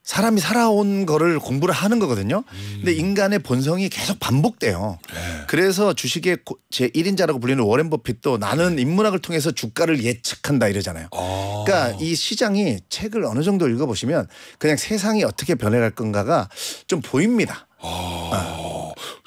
사람이 살아온 거를 공부를 하는 거거든요. 음. 근데 인간의 본성이 계속 반복돼요. 네. 그래서 주식의 제 1인자라고 불리는 워렌 버핏도 나는 인문학을 통해서 주가를 예측한다 이러잖아요. 아. 그러니까 이 시장이 책을 어느 정도 읽어보시면 그냥 세상이 어떻게 변해갈 건가가 좀 보입니다. 아. 어.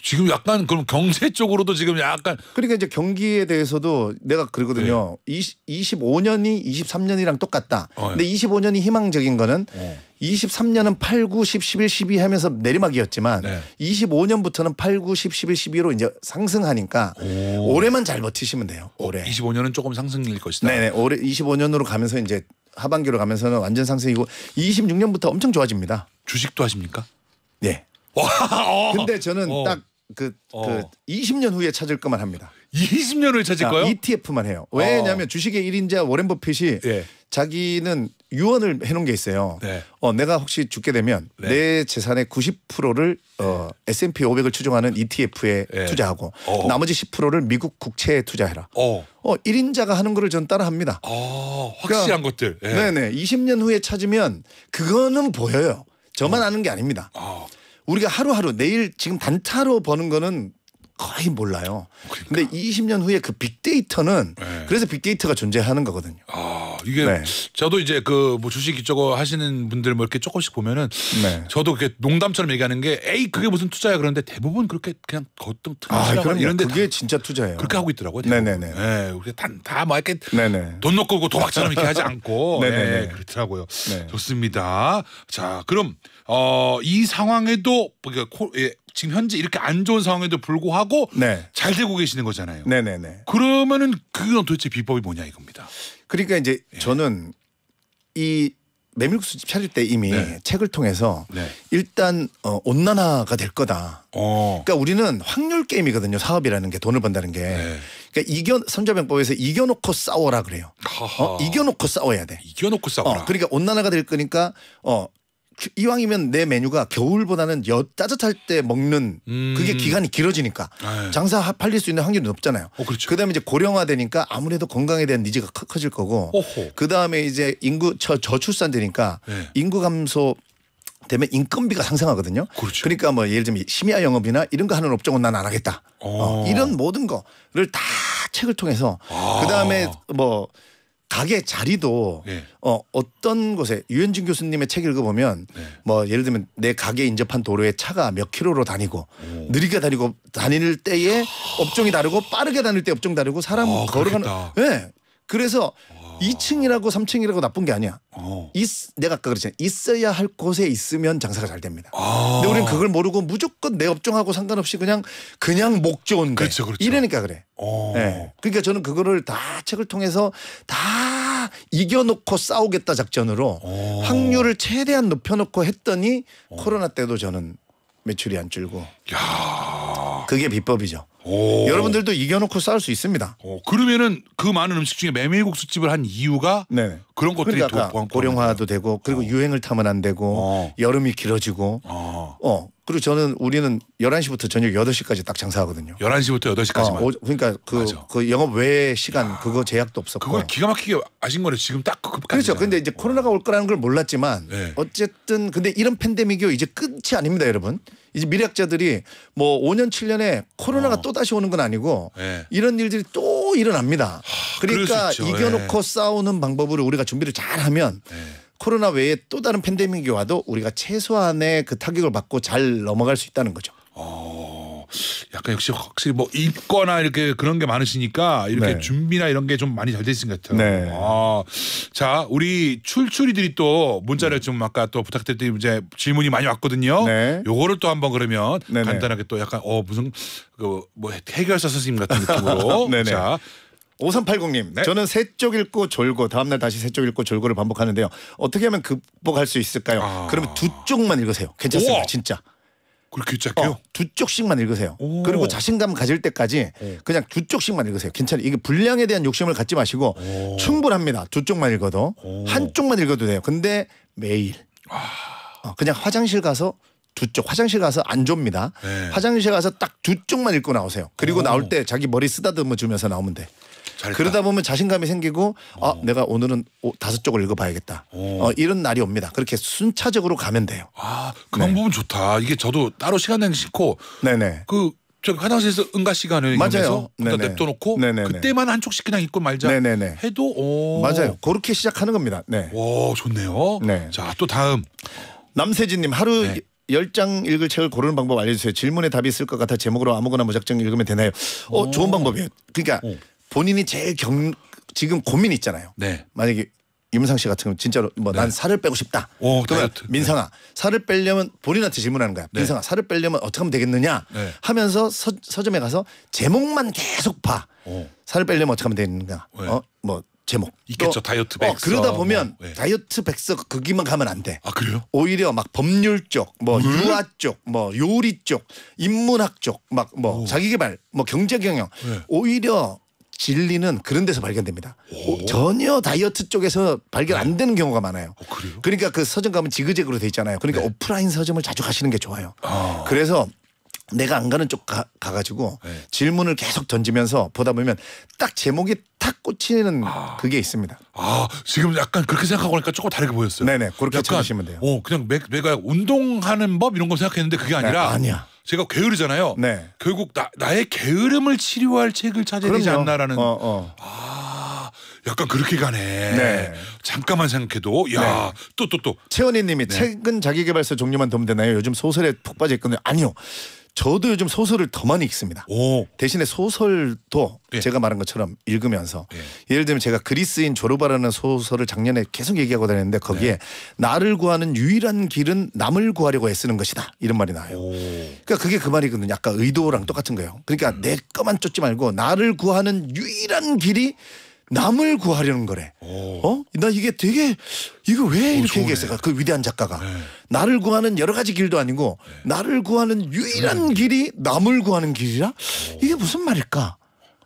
지금 약간 그럼 경제 쪽으로도 지금 약간 그러니까 이제 경기에 대해서도 내가 그러거든요. 네. 20, 25년이 23년이랑 똑같다. 어, 예. 근데 25년이 희망적인 거는 네. 23년은 8, 9, 10, 11, 12 하면서 내리막이었지만 네. 25년부터는 8, 9, 10, 11, 12로 이제 상승하니까 오. 올해만 잘 버티시면 돼요. 어, 올해. 25년은 조금 상승일 것이다. 네네. 올해 25년으로 가면서 이제 하반기로 가면서는 완전 상승이고 26년부터 엄청 좋아집니다. 주식도 하십니까? 네. 와, 어. 근데 저는 어. 딱 그, 어. 그 20년 후에 찾을 것만 합니다. 20년을 아, 찾을 거요? ETF만 해요. 왜냐하면 어. 주식의 1인자 워렌 버핏이 예. 자기는 유언을 해놓은 게 있어요. 네. 어, 내가 혹시 죽게 되면 네. 내 재산의 90%를 어, 네. S&P 500을 추종하는 ETF에 네. 예. 투자하고 오. 어. 나머지 10%를 미국 국채에 투자해라. 오. 어, 1인자가 어, 하는 거를 전 따라합니다. 오, 아, 확실한 그러니까, 것들. 예. 네네. 20년 후에 찾으면 그거는 보여요. 저만 어. 아는 게 아닙니다. 아. 우리가 하루하루 내일 지금 단타로 버는 거는 거의 몰라요. 그러니까. 근데 20년 후에 그 빅데이터는 네. 그래서 빅데이터가 존재하는 거거든요. 아, 이게 네. 저도 이제 그 뭐 주식 이쪽거 하시는 분들 뭐 이렇게 조금씩 보면은 네. 저도 그게 농담처럼 얘기하는 게 에이 그게 무슨 투자야 그런데 대부분 그렇게 그냥 겉등 아, 그럼 이런데 그게 진짜 투자예요. 그렇게 하고 있더라고요. 네네네. 네, 우리 다막 뭐 이렇게 네네. 돈 놓고 고 그 도박처럼 이렇게 하지 않고 [LAUGHS] 네네 네, 그렇더라고요. 네. 좋습니다. 자, 그럼 어, 이 상황에도 그러니까 코, 예, 지금 현재 이렇게 안 좋은 상황에도 불구하고 네. 잘 되고 계시는 거잖아요. 네네네. 그러면은 그건 도대체 비법이 뭐냐 이겁니다. 그러니까 이제 예. 저는 이 메밀국수 집 차릴 때 이미 네. 책을 통해서 네. 일단 어, 온난화가 될 거다. 어. 그러니까 우리는 확률 게임이거든요. 사업이라는 게 돈을 번다는 게. 네. 그러니까 이겨 선자병법에서 이겨놓고 싸워라 그래요. 어? 이겨놓고 싸워야 돼. 이겨놓고 싸워라. 어, 그러니까 온난화가 될 거니까 어그 이왕이면 내 메뉴가 겨울보다는 여, 따뜻할 때 먹는 음. 그게 기간이 길어지니까 에이. 아, 예. 장사 팔릴 수 있는 확률이 높잖아요. 어, 그렇죠. 그다음에 이제 고령화되니까 아무래도 건강에 대한 니즈가 커질 거고 오호. 그다음에 이제 인구 저, 저출산되니까 네. 인구 감소 되면 인건비가 상승하거든요. 그렇죠. 그러니까 뭐 예를 들면 심야 영업이나 이런 거 하는 업종은 난 안 하겠다. 어. 어, 이런 모든 거를 다 책을 통해서 아. 그다음에 뭐 가게 자리도 네. 어, 어떤 곳에 유현진 교수님의 책 읽어보면 네. 뭐 예를 들면 내 가게 인접한 도로에 차가 몇 킬로로 다니고 오. 느리게 다니고 다닐 때에 업종이 다르고 빠르게 다닐 때 업종 다르고 사람 어, 걸어가는 예 네. 그래서 아. 2층이라고 3층이라고 나쁜 게 아니야. 어. 있, 내가 아까 그랬잖아. 있어야 할 곳에 있으면 장사가 잘 됩니다. 아. 근데 우리는 그걸 모르고 무조건 내 업종하고 상관없이 그냥 그냥 목 좋은데. 그렇죠, 그렇죠. 이러니까 그래. 네. 그러니까 저는 그거를 다 책을 통해서 다 이겨놓고 싸우겠다 작전으로 어. 확률을 최대한 높여놓고 했더니 어. 코로나 때도 저는 매출이 안 줄고. 야. 그게 비법이죠. 오. 여러분들도 이겨놓고 싸울 수 있습니다. 오, 어, 그러면은 그 많은 음식 중에 메밀국수집을 한 이유가 네네. 그런 것들이 그러니까 도, 고령화도 되고 그리고 어. 유행을 타면 안 되고 어. 여름이 길어지고 어. 어. 그리고 저는 우리는 11시부터 저녁 8시까지 딱 장사하거든요. 11시부터 8시까지만. 어, 그러니까 그, 그 영업 외 시간 아. 그거 제약도 없었고. 그걸 기가 막히게 아신 거네. 지금 딱 그까지. 그렇죠. 근데 이제 코로나가 올 거라는 걸 몰랐지만 네. 어쨌든 근데 이런 팬데믹이 이제 끝이 아닙니다, 여러분. 이제 미래학자들이 뭐 5년 7년에 코로나가 어. 또 다시 오는 건 아니고 예. 이런 일들이 또 일어납니다. 하, 그러니까 예. 이겨놓고 예. 싸우는 방법으로 우리가 준비를 잘하면 예. 코로나 외에 또 다른 팬데믹이 와도 우리가 최소한의 그 타격을 받고 잘 넘어갈 수 있다는 거죠. 약간 역시 확실히 뭐 입거나 이렇게 그런 게 많으시니까 이렇게 네. 준비나 이런 게 좀 많이 잘 되신 것 같아요. 네. 아, 자 우리 출출이들이 또 문자를 네. 좀 아까 또 부탁드렸더니 이제 질문이 많이 왔거든요. 네. 요거를 또 한번 그러면 네네. 네. 간단하게 또 약간 어 무슨 그뭐 해결사 선생님 같은 느낌으로 [LAUGHS] 네, 자. 5380님, 네? 저는 세 쪽 읽고 졸고 다음날 다시 세 쪽 읽고 졸고를 반복하는데요. 어떻게 하면 극복할 수 있을까요? 아... 그러면 두 쪽만 읽으세요. 괜찮습니다, 우와. 진짜. 그렇게 짧게요? 어, 두 쪽씩만 읽으세요. 오. 그리고 자신감 가질 때까지 오. 네. 그냥 두 쪽씩만 읽으세요. 괜찮아요. 이게 분량에 대한 욕심을 갖지 마시고 오. 충분합니다. 두 쪽만 읽어도 한 쪽만 읽어도 돼요. 근데 매일 어, 그냥 화장실 가서 두 쪽 화장실 가서 안 줍니다. 네. 화장실 가서 딱 두 쪽만 읽고 나오세요. 그리고 나올 때 자기 머리 쓰다듬어 주면서 나오면 돼. 잘했다. 그러다 보면 자신감이 생기고 어, 어. 내가 오늘은 오, 다섯 쪽을 읽어봐야겠다. 어. 어, 이런 날이 옵니다. 그렇게 순차적으로 가면 돼요. 아, 그 네. 방법은 좋다. 이게 저도 따로 시간 내기 싫고. 네네. 그 저기 화장실에서 응가 시간을 맞아요. 그용해서 냅둬놓고 네네네. 그때만 한쪽씩 그냥 읽고 말자 네네네. 해도 오. 어. 맞아요. 그렇게 시작하는 겁니다. 네. 오 좋네요. 네. 자또 다음 남세진님 하루 네. 10장 읽을 책을 고르는 방법 알려주세요. 질문에 답이 있을 것 같아 제목으로 아무거나 무작정 읽으면 되나요? 어, 오. 좋은 방법이에요. 그러니까 오. 본인이 제일 경 지금 고민 있잖아요. 네. 만약에 임상 씨 같은 경우 진짜로 뭐난 네. 살을 빼고 싶다. 오, 다이어트. 그, 민상아 네. 살을 빼려면 본인한테 질문하는 거야. 네. 민상아 살을 빼려면 어떻게 하면 되겠느냐 네. 하면서 서, 점에 가서 제목만 계속 봐. 오. 살을 빼려면 어떻게 하면 되겠느냐. 어, 뭐 제목 있겠죠 또, 다이어트 어, 백서 어, 그러다 뭐. 보면 뭐, 다이어트 백서 거기만 가면 안 돼. 아 그래요? 오히려 막 법률 쪽, 뭐 음? 유아 쪽, 뭐 요리 쪽, 인문학 쪽, 막 뭐 자기개발, 뭐, 뭐 경제경영 네. 오히려 진리는 그런 데서 발견됩니다. 오. 전혀 다이어트 쪽에서 발견 안 네. 되는 경우가 많아요. 어, 그러니까 그 서점 가면 지그재그로 돼 있잖아요. 그러니까 네. 오프라인 서점을 자주 가시는 게 좋아요. 아. 그래서 내가 안 가는 쪽 가, 가지고 네. 질문을 계속 던지면서 보다 보면 딱 제목이 탁 꽂히는 아. 그게 있습니다. 아 지금 약간 그렇게 생각하고 니까 조금 다르게 보였어요. 네네 그렇게 약간, 찾시면 돼요. 어 그냥 매, 매가 운동하는 법 이런 거 생각했는데 그게 아니라 네, 아니야. 제가 게으르잖아요. 네. 결국 나, 나의 게으름을 치료할 책을 찾아야 그럼요. 되지 않나라는. 어, 어. 아, 약간 그렇게 가네. 네. 잠깐만 생각해도 야, 또또 네. 또, 또, 또. 채은이 님이 네. 책은 자기계발서 종류만 더면 되나요? 요즘 소설에 푹 빠져 있거든요. 아니요. 저도 요즘 소설을 더 많이 읽습니다. 오. 대신에 소설도 예. 제가 말한 것처럼 읽으면서 예. 를 들면 제가 그리스인 조르바라는 소설을 작년에 계속 얘기하고 다녔는데 거기에 네. 나를 구하는 유일한 길은 남을 구하려고 애쓰는 것이다 이런 말이 나와요. 오. 그러니까 그게 그 말이거든요. 약간 의도랑 똑같은 거예요. 그러니까 음. 내 것만 쫓지 말고 나를 구하는 유일한 길이 남을 구하려는 거래. 오. 어? 나 이게 되게 이거 왜 이렇게 얘기했을까? 그 위대한 작가가 네. 나를 구하는 여러 가지 길도 아니고 네. 나를 구하는 유일한 네. 길이 남을 구하는 길이라 오. 이게 무슨 말일까?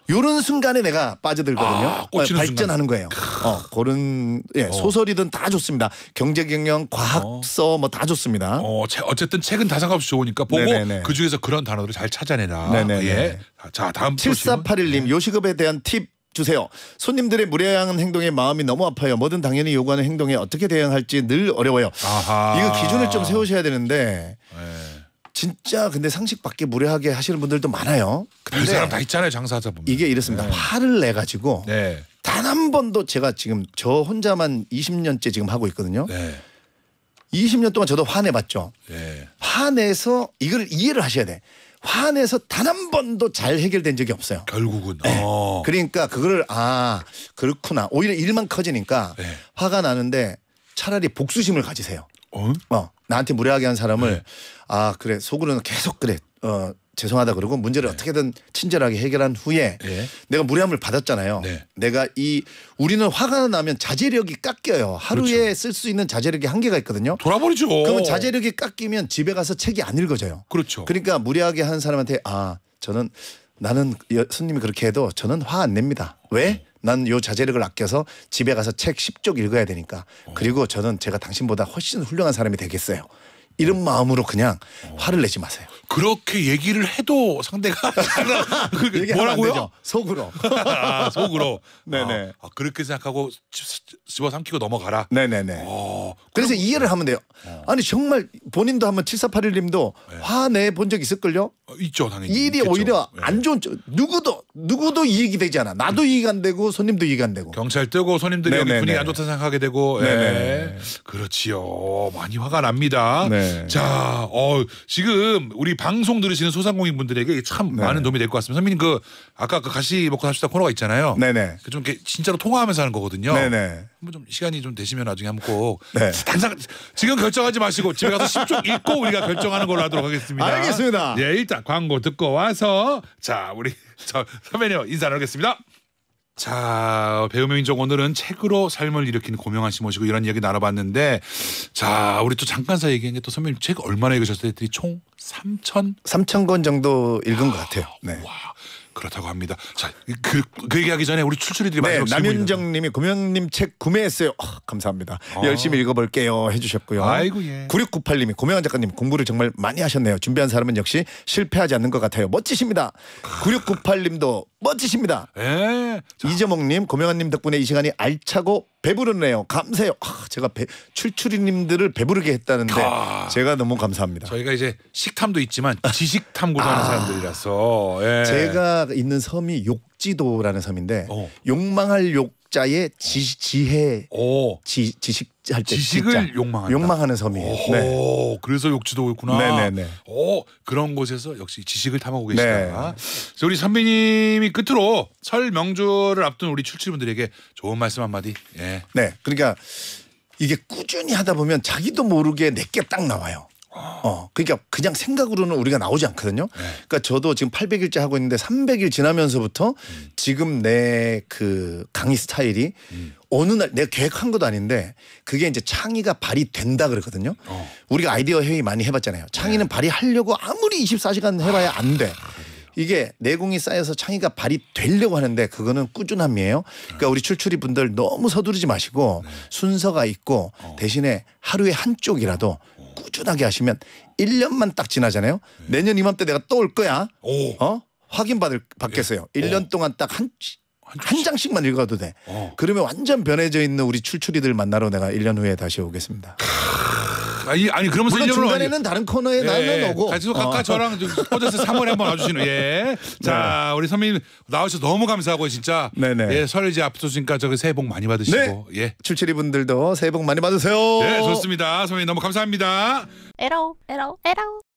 요런 순간에 내가 빠져들거든요. 아, 발전하는 순간. 거예요. 크... 어, 그런 예, 어. 소설이든 다 좋습니다. 경제 경영, 과학서 어. 뭐다 좋습니다. 어, 채, 어쨌든 책은 다 상관없이 좋으니까 보고 그 중에서 그런 단어들을 잘 찾아내라. 네네네. 예. 자, 다음 7481님 네. 요식업에 대한 팁 주세요. 손님들의 무례한 행동에 마음이 너무 아파요. 뭐든 당연히 요구하는 행동에 어떻게 대응할지 늘 어려워요. 아하. 이거 기준을 좀 세우셔야 되는데 네. 진짜 근데 상식 밖에 무례하게 하시는 분들도 많아요. 그 사람 다 있잖아요. 장사하다 보면. 이게 이렇습니다. 네. 화를 내 가지고 네. 단 한 번도 제가 지금 저 혼자만 20년째 지금 하고 있거든요. 20년 동안 저도 화내봤죠. 네. 화내서 이걸 이해를 하셔야 돼. 화내서 단 한 번도 잘 해결된 적이 없어요. 결국은. 네. 어. 그러니까 그거를 아 그렇구나. 오히려 일만 커지니까 네. 화가 나는데 차라리 복수심을 가지세요. 어? 어 나한테 무례하게 한 사람을 네. 아 그래 속으로는 계속 그래 어 죄송하다 그러고 문제를 네. 어떻게든 친절하게 해결한 후에 네. 내가 무례함을 받았잖아요. 네. 내가 이 우리는 화가 나면 자제력이 깎여요. 하루에 그렇죠. 쓸수 있는 자제력이 한계가 있거든요. 돌아버리죠. 그러면 자제력이 깎이면 집에 가서 책이 안 읽어져요. 그렇죠. 그러니까 무례하게 하는 사람한테 아 저는 나는 손님이 그렇게 해도 저는 화 안 냅니다. 왜? 네. 난요 자제력을 아껴서 집에 가서 책 10쪽 읽어야 되니까. 어. 그리고 저는 제가 당신보다 훨씬 훌륭한 사람이 되겠어요. 이런 마음으로 그냥 화를 내지 마세요. 그렇게 얘기를 해도 상대가 [LAUGHS] 뭐라고요? 속으로. [LAUGHS] 아, 속으로. [LAUGHS] 네네. 아, 아, 그렇게 생각하고 집어 삼키고 넘어가라. 네네네. 오, 어, 그래서 그럼... 이해를 하면 돼요. 어. 아니 정말 본인도 한번 7481님도 네. 화내 본 적 있을걸요? 어, 있죠 당연히. 일이 있겠죠. 오히려 네. 안 좋은 누구도 누구도 이익이 되지 않아. 나도 음. 이익 안 되고 손님도 이익 안 되고. 경찰 뜨고 손님들이 네네네. 여기 분위기 안 좋다 생각하게 되고. 네 그렇지요. 많이 화가 납니다. 네. 자, 어, 지금 우리 방송 들으시는 소상공인 분들에게 참 네. 많은 도움이 될 것 같습니다. 선배님 그 아까 그 가시 먹고 삽시다 코너가 있잖아요. 네네. 그좀 진짜로 통화하면서 하는 거거든요. 네네. 네. 한번 좀 시간이 좀 되시면 나중에 한번 꼭 네. 당장 지금 결정하지 마시고 집에 가서 10쪽 읽고 우리가 결정하는 걸로 하도록 하겠습니다. 알겠습니다. 예, 일단 광고 듣고 와서 자 우리 [LAUGHS] 저 선배님 인사 나누겠습니다. 자, 배우명인족 오늘은 책으로 삶을 일으킨 고명하씨 모시고 이런 이야기 나눠봤는데 자, 우리 또 잠깐 사이 얘기한 게 또 선배님 책 얼마나 읽으셨어요? 총 3천? 3천 권 정도 읽은 아, 것 같아요. 아, 네. 와, 그렇다고 합니다. 자, 그, 그 얘기하기 전에 우리 출출이들이 네, 남윤정 님이 고명님 책 구매했어요. 어, 감사합니다. 아. 열심히 읽어볼게요 해주셨고요. 아이고 예. 9698 님이 고명한 작가님 공부를 정말 많이 하셨네요. 준비한 사람은 역시 실패하지 않는 것 같아요. 멋지십니다. 9698 님도 멋지십니다. 예. 이재목님, 고명환님 덕분에 이 시간이 알차고 배부르네요. 감사해요. 아, 제가 배, 출출이님들을 배부르게 했다는데 아. 제가 너무 감사합니다. 저희가 이제 식탐도 있지만 지식 탐구도 하는 아. 사람들이라서 예. 제가 있는 섬이 욕 욕지도라는 섬인데 어. 욕망할 욕자의 지, 지혜 오. 어. 지, 지식 할때 지식을 욕망한다. 욕망하는 섬이에요. 오, 네. 그래서 욕지도였구나. 네네네. 오, 어, 그런 곳에서 역시 지식을 탐하고 네. 계시다. 네. 우리 선배님이 끝으로 설 명절을 앞둔 우리 출출분들에게 좋은 말씀 한마디. 예. 네. 그러니까 이게 꾸준히 하다 보면 자기도 모르게 내게 딱 나와요. 어, 그러니까 그냥 생각으로는 우리가 나오지 않거든요. 네. 그러니까 저도 지금 800일째 하고 있는데 300일 지나면서부터 음. 지금 내 그 강의 스타일이 음. 어느 날 내가 계획한 것도 아닌데 그게 이제 창의가 발이 된다 그러거든요. 어. 우리가 아이디어 회의 많이 해봤잖아요. 창의는 네. 발휘하려고 아무리 24시간 해봐야 안 돼. 아, 이게 내공이 쌓여서 창의가 발이 되려고 하는데 그거는 꾸준함이에요. 그러니까 우리 출출이 분들 너무 서두르지 마시고 네. 순서가 있고 어. 대신에 하루에 한쪽이라도 꾸준하게 하시면 1년만 딱 지나잖아요. 내년 이맘때 내가 또 올 거야. 오. 어? 확인받을 받겠어요. 예. 1년 오. 동안 딱 한 한 장씩만 읽어도 돼. 어. 그러면 완전 변해져 있는 우리 출출이들 만나러 내가 1년 후에 다시 오겠습니다. 아니, 아니 그러면서 물론 중간에는 아니, 다른 코너에 날려 예, 오고 같이 아까 어. 저랑 어제서 3월에 한번 와주시는 예. [LAUGHS] 자 네. 우리 선배님 나오셔서 너무 감사하고 진짜 네네. 예, 설 이제 앞서니까 저기 새해 복 많이 받으시고 네. 예. 출출이 분들도 새해 복 많이 받으세요. 네 좋습니다. 선배님 너무 감사합니다. 에러 에러 에러